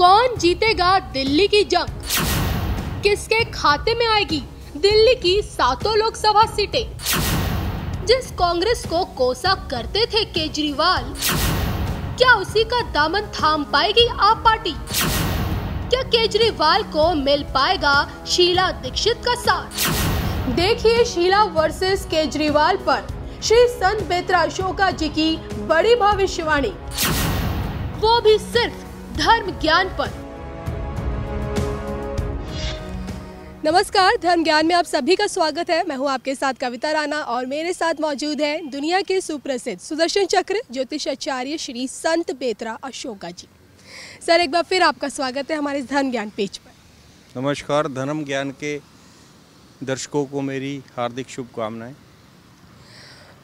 कौन जीतेगा दिल्ली की जंग किसके खाते में आएगी दिल्ली की सातों लोकसभा सीटें जिस कांग्रेस को कोसा करते थे केजरीवाल क्या उसी का दामन थाम पाएगी आप पार्टी क्या केजरीवाल को मिल पाएगा शीला दीक्षित का साथ देखिए शीला वर्सेस केजरीवाल पर श्री संत बेतरा अशोका जी की बड़ी भविष्यवाणी वो भी सिर्फ धर्म ज्ञान पर नमस्कार धर्म ज्ञान में आप सभी का स्वागत है मैं हूं आपके साथ कविता राणा और मेरे साथ मौजूद है दुनिया के सुप्रसिद्ध सुदर्शन चक्र ज्योतिषाचार्य श्री संत बेतरा अशोका जी सर एक बार फिर आपका स्वागत है हमारे धर्म ज्ञान पेज पर नमस्कार धर्म ज्ञान के दर्शकों को मेरी हार्दिक शुभकामनाएं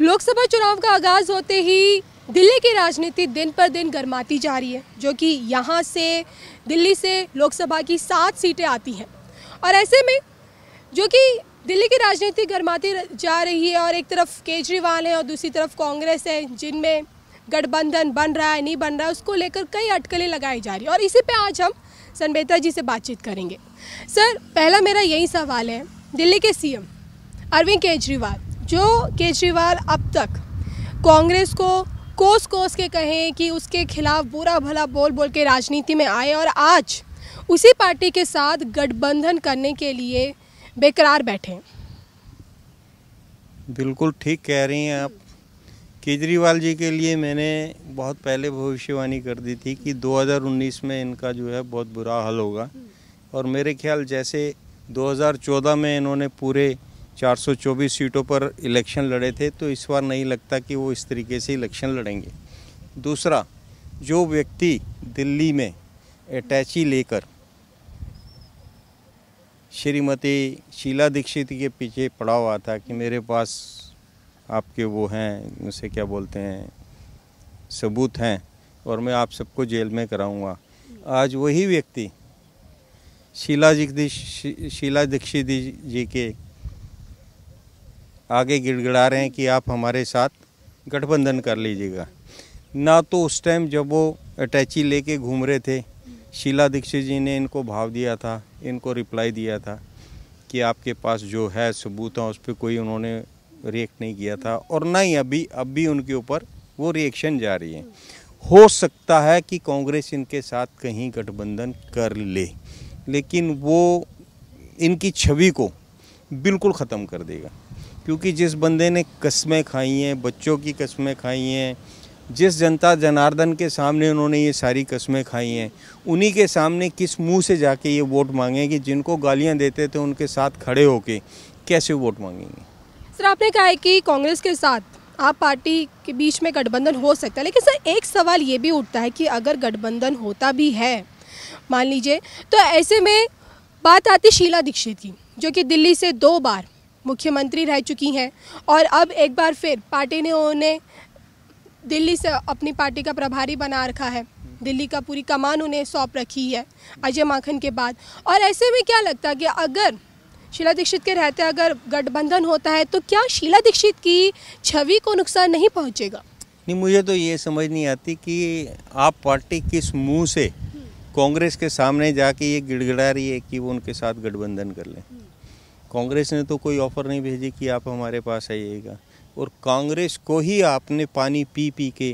लोकसभा चुनाव का आगाज होते ही दिल्ली की राजनीति दिन पर दिन गर्माती जा रही है जो कि यहाँ से दिल्ली से लोकसभा की सात सीटें आती हैं और ऐसे में जो कि दिल्ली की राजनीति गर्माती जा रही है और एक तरफ केजरीवाल है और दूसरी तरफ कांग्रेस है जिनमें गठबंधन बन रहा है नहीं बन रहा है उसको लेकर कई अटकलें लगाई जा रही है और इसी पर आज हम सनबेता जी से बातचीत करेंगे सर पहला मेरा यही सवाल है दिल्ली के सी अरविंद केजरीवाल जो केजरीवाल अब तक कांग्रेस को कोस कोस के कहें कि उसके खिलाफ बुरा भला बोल बोल के राजनीति में आए और आज उसी पार्टी के साथ गठबंधन करने के लिए बेकरार बैठे बिल्कुल ठीक कह रही हैं आप केजरीवाल जी के लिए मैंने बहुत पहले भविष्यवाणी कर दी थी कि 2019 में इनका जो है बहुत बुरा हाल होगा और मेरे ख्याल जैसे 2014 में इन्होंने पूरे 424 सीटों पर इलेक्शन लड़े थे तो इस बार नहीं लगता कि वो इस तरीके से इलेक्शन लड़ेंगे दूसरा जो व्यक्ति दिल्ली में अटैची लेकर श्रीमती शीला दीक्षित के पीछे पड़ा हुआ था कि मेरे पास आपके वो हैं उसे क्या बोलते हैं सबूत हैं और मैं आप सबको जेल में कराऊंगा आज वही व्यक्ति शीला जी शीला दीक्षित जी के आगे गिड़गिड़ा रहे हैं कि आप हमारे साथ गठबंधन कर लीजिएगा ना तो उस टाइम जब वो अटैची लेके घूम रहे थे शीला दीक्षित जी ने इनको भाव दिया था इनको रिप्लाई दिया था कि आपके पास जो है सबूत है उस पर कोई उन्होंने रिएक्ट नहीं किया था और ना ही अभी अब भी उनके ऊपर वो रिएक्शन जा रही है हो सकता है कि कांग्रेस इनके साथ कहीं गठबंधन कर ले लेकिन वो इनकी छवि को बिल्कुल ख़त्म कर देगा क्योंकि जिस बंदे ने कस्में खाई हैं बच्चों की कस्में खाई हैं जिस जनता जनार्दन के सामने उन्होंने ये सारी कस्में खाई हैं उन्हीं के सामने किस मुंह से जाके ये वोट मांगे कि जिनको गालियां देते थे उनके साथ खड़े होके कैसे वोट मांगेंगे सर आपने कहा है कि कांग्रेस के साथ आप पार्टी के बीच में गठबंधन हो सकता है लेकिन सर एक सवाल ये भी उठता है कि अगर गठबंधन होता भी है मान लीजिए तो ऐसे में बात आती शीला दीक्षित की जो कि दिल्ली से दो बार मुख्यमंत्री रह चुकी हैं और अब एक बार फिर पार्टी ने उन्हें दिल्ली से अपनी पार्टी का प्रभारी बना रखा है दिल्ली का पूरी कमान उन्हें सौंप रखी है अजय माखन के बाद और ऐसे में क्या लगता है कि अगर शीला दीक्षित के रहते अगर गठबंधन होता है तो क्या शीला दीक्षित की छवि को नुकसान नहीं पहुंचेगा नहीं मुझे तो ये समझ नहीं आती कि आप पार्टी किस मुंह से हम्म। कांग्रेस के सामने जाके ये गिड़गिड़ा रही है कि वो उनके साथ गठबंधन कर लें कांग्रेस ने तो कोई ऑफर नहीं भेजी कि आप हमारे पास आइएगा और कांग्रेस को ही आपने पानी पी पी के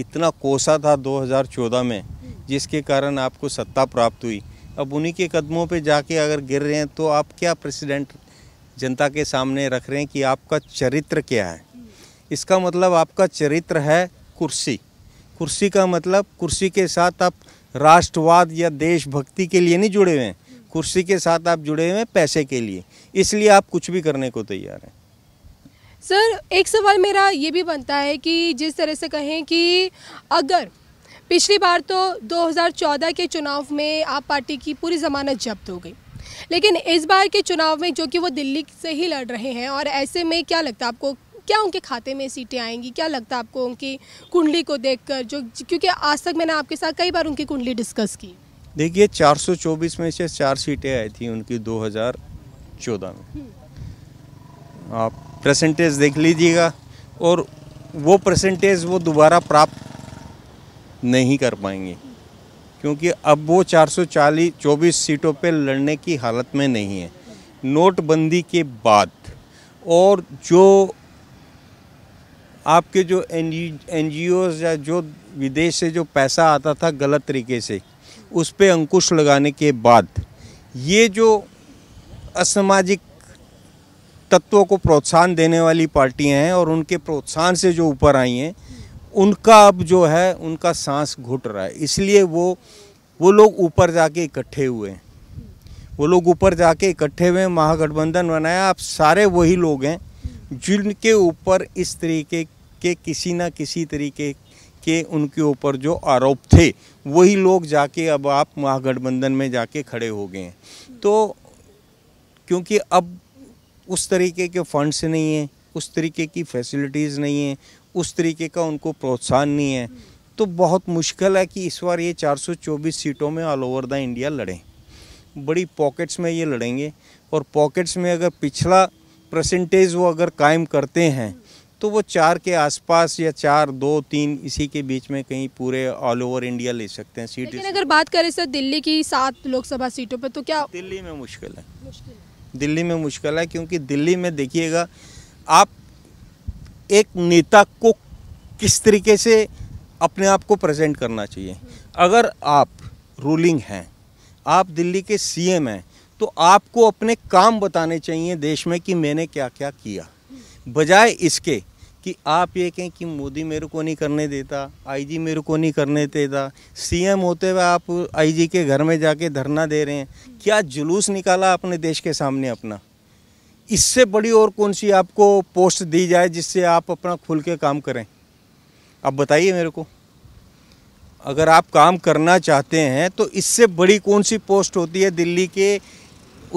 इतना कोसा था 2014 में जिसके कारण आपको सत्ता प्राप्त हुई अब उन्हीं के कदमों पे जाके अगर गिर रहे हैं तो आप क्या प्रेसिडेंट जनता के सामने रख रहे हैं कि आपका चरित्र क्या है इसका मतलब आपका चरित्र है कुर्सी कुर्सी का मतलब कुर्सी के साथ आप राष्ट्रवाद या देशभक्ति के लिए नहीं जुड़े हुए हैं कुर्सी के साथ आप जुड़े हुए हैं पैसे के लिए इसलिए आप कुछ भी करने को तैयार हैं सर एक सवाल मेरा ये भी बनता है कि जिस तरह से कहें कि अगर पिछली बार तो 2014 के चुनाव में आप पार्टी की पूरी जमानत जब्त हो गई लेकिन इस बार के चुनाव में जो कि वो दिल्ली से ही लड़ रहे हैं और ऐसे में क्या लगता है आपको क्या उनके खाते में सीटें आएंगी क्या लगता है आपको उनकी कुंडली को देखकर जो क्योंकि आज तक मैंने आपके साथ कई बार उनकी कुंडली डिस्कस की देखिए 424 में से चार सीटें आई थी उनकी 2014 में आप परसेंटेज देख लीजिएगा और वो परसेंटेज वो दोबारा प्राप्त नहीं कर पाएंगे क्योंकि अब वो 440 24 सीटों पे लड़ने की हालत में नहीं है नोटबंदी के बाद और जो आपके जो एन जी या जो विदेश से जो पैसा आता था गलत तरीके से उस पर अंकुश लगाने के बाद ये जो असामाजिक तत्वों को प्रोत्साहन देने वाली पार्टियां हैं और उनके प्रोत्साहन से जो ऊपर आई हैं उनका अब जो है उनका सांस घुट रहा है इसलिए वो वो लोग ऊपर जाके इकट्ठे हुए हैं वो लोग ऊपर जाके इकट्ठे हुए महागठबंधन बनाया आप सारे वही लोग हैं जिनके ऊपर इस तरीके के किसी ना किसी तरीके के उनके ऊपर जो आरोप थे वही लोग जाके अब आप महागठबंधन में जाके खड़े हो गए हैं तो क्योंकि अब उस तरीके के फंड्स नहीं हैं उस तरीके की फैसिलिटीज़ नहीं है उस तरीके का उनको प्रोत्साहन नहीं है तो बहुत मुश्किल है कि इस बार ये 424 सीटों में ऑल ओवर द इंडिया लड़ें बड़ी पॉकेट्स में ये लड़ेंगे और पॉकेट्स में अगर पिछला परसेंटेज वो अगर कायम करते हैं तो वो चार के आसपास या चार दो तीन इसी के बीच में कहीं पूरे ऑल ओवर इंडिया ले सकते हैं सीट लेकिन अगर बात करें सर दिल्ली की सात लोकसभा सीटों पर तो क्या दिल्ली में मुश्किल है मुश्किल है। दिल्ली में मुश्किल है क्योंकि दिल्ली में देखिएगा आप एक नेता को किस तरीके से अपने आप को प्रेजेंट करना चाहिए अगर आप रूलिंग हैं आप दिल्ली के सीएम हैं तो आपको अपने काम बताने चाहिए देश में कि मैंने क्या क्या किया बजाय इसके कि आप ये कहें कि मोदी मेरे को नहीं करने देता आईजी मेरे को नहीं करने देता सीएम होते हुए आप आईजी के घर में जाके धरना दे रहे हैं क्या जुलूस निकाला अपने देश के सामने अपना इससे बड़ी और कौन सी आपको पोस्ट दी जाए जिससे आप अपना खुल के काम करें आप बताइए मेरे को अगर आप काम करना चाहते हैं तो इससे बड़ी कौन सी पोस्ट होती है दिल्ली के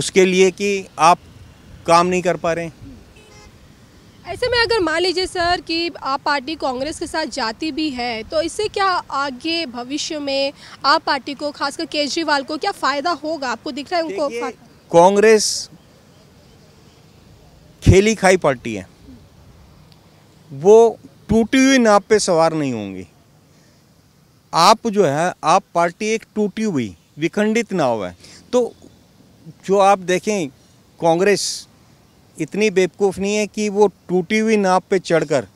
उसके लिए कि आप काम नहीं कर पा रहे हैं ऐसे में अगर मान लीजिए सर कि आप पार्टी कांग्रेस के साथ जाती भी है तो इससे क्या आगे भविष्य में आप पार्टी को खासकर केजरीवाल को क्या फ़ायदा होगा आपको दिख रहा है उनको कांग्रेस खेली खाई पार्टी है वो टूटी हुई नाप पे सवार नहीं होंगी आप जो है आप पार्टी एक टूटी हुई विखंडित नाव है तो जो आप देखें कांग्रेस इतनी बेवकूफ़ नहीं है कि वो टूटी हुई नाप पे चढ़कर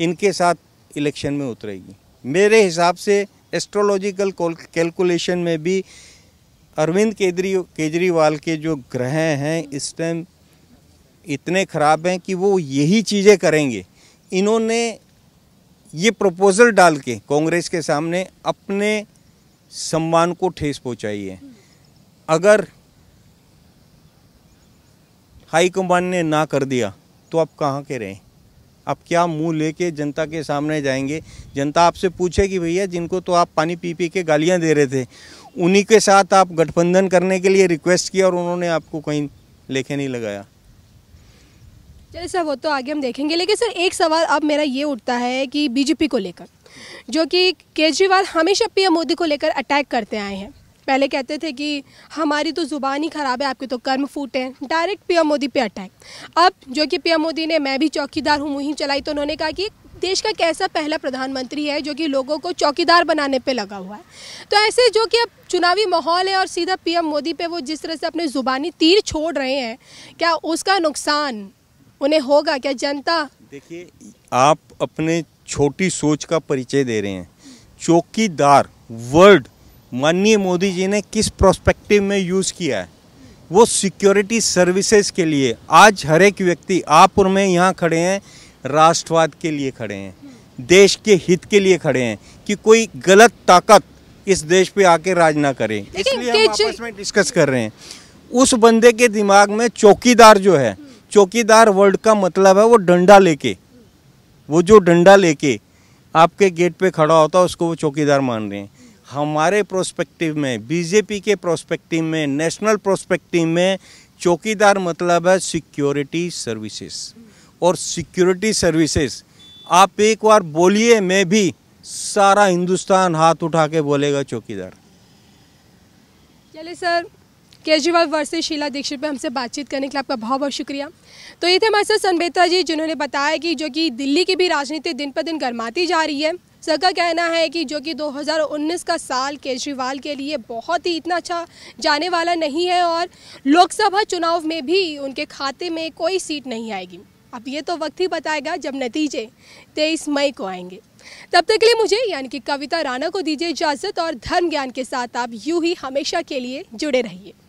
इनके साथ इलेक्शन में उतरेगी मेरे हिसाब से एस्ट्रोलॉजिकल कैलकुलेशन में भी अरविंद केजरी केजरीवाल के जो ग्रह हैं इस टाइम इतने ख़राब हैं कि वो यही चीज़ें करेंगे इन्होंने ये प्रपोज़ल डाल के कांग्रेस के सामने अपने सम्मान को ठेस पहुँचाई है अगर हाईकमान ने ना कर दिया तो आप कहाँ के रहें आप क्या मुंह लेके जनता के सामने जाएंगे जनता आपसे पूछेगी भैया जिनको तो आप पानी पी पी के गालियाँ दे रहे थे उन्हीं के साथ आप गठबंधन करने के लिए रिक्वेस्ट किया और उन्होंने आपको कहीं लेके नहीं लगाया चलिए सर वो तो आगे हम देखेंगे लेकिन सर एक सवाल अब मेरा ये उठता है कि बीजेपी को लेकर जो कि केजरीवाल हमेशा पीएम मोदी को लेकर अटैक करते आए हैं पहले कहते थे कि हमारी तो ज़ुबान ही ख़राब है आपके तो कर्म फूटे हैं डायरेक्ट पीएम मोदी पे अटैक अब जो कि पीएम मोदी ने मैं भी चौकीदार हूँ मुहिम चलाई तो उन्होंने कहा कि देश का कैसा पहला प्रधानमंत्री है जो कि लोगों को चौकीदार बनाने पे लगा हुआ है तो ऐसे जो कि अब चुनावी माहौल है और सीधा पीएम मोदी पे वो जिस तरह से अपने ज़ुबानी तीर छोड़ रहे हैं क्या उसका नुकसान उन्हें होगा क्या जनता देखिए आप अपने छोटी सोच का परिचय दे रहे हैं चौकीदार वर्ड माननीय मोदी जी ने किस प्रोस्पेक्टिव में यूज़ किया है वो सिक्योरिटी सर्विसेज के लिए आज हर एक व्यक्ति आप और मैं यहाँ खड़े हैं राष्ट्रवाद के लिए खड़े हैं देश के हित के लिए खड़े हैं कि कोई गलत ताकत इस देश पे आके राज ना करे इसलिए हम आपस में डिस्कस कर रहे हैं उस बंदे के दिमाग में चौकीदार जो है चौकीदार वर्ल्ड का मतलब है वो डंडा लेके वो जो डंडा लेके आपके गेट पे खड़ा होता है उसको वो चौकीदार मान रहे हैं हमारे प्रोस्पेक्टिव में बीजेपी के प्रोस्पेक्टिव में नेशनल प्रोस्पेक्टिव में चौकीदार मतलब है सिक्योरिटी सर्विसेज और सिक्योरिटी सर्विसेज आप एक बार बोलिए मैं भी सारा हिंदुस्तान हाथ उठा के बोलेगा चौकीदार चलिए सर केजरीवाल वर्सेज शीला दीक्षित पर हमसे बातचीत करने के लिए आपका बहुत बहुत शुक्रिया तो ये थे हमारे साथ संबेता जी जिन्होंने बताया कि जो कि दिल्ली की भी राजनीति दिन पर दिन गर्माती जा रही है सर का कहना है कि जो कि 2019 का साल केजरीवाल के लिए बहुत ही इतना अच्छा जाने वाला नहीं है और लोकसभा चुनाव में भी उनके खाते में कोई सीट नहीं आएगी अब ये तो वक्त ही बताएगा जब नतीजे तेईस मई को आएंगे तब तक के लिए मुझे यानी कि कविता राणा को दीजिए इजाज़त और धर्म ज्ञान के साथ आप यूं ही हमेशा के लिए जुड़े रहिए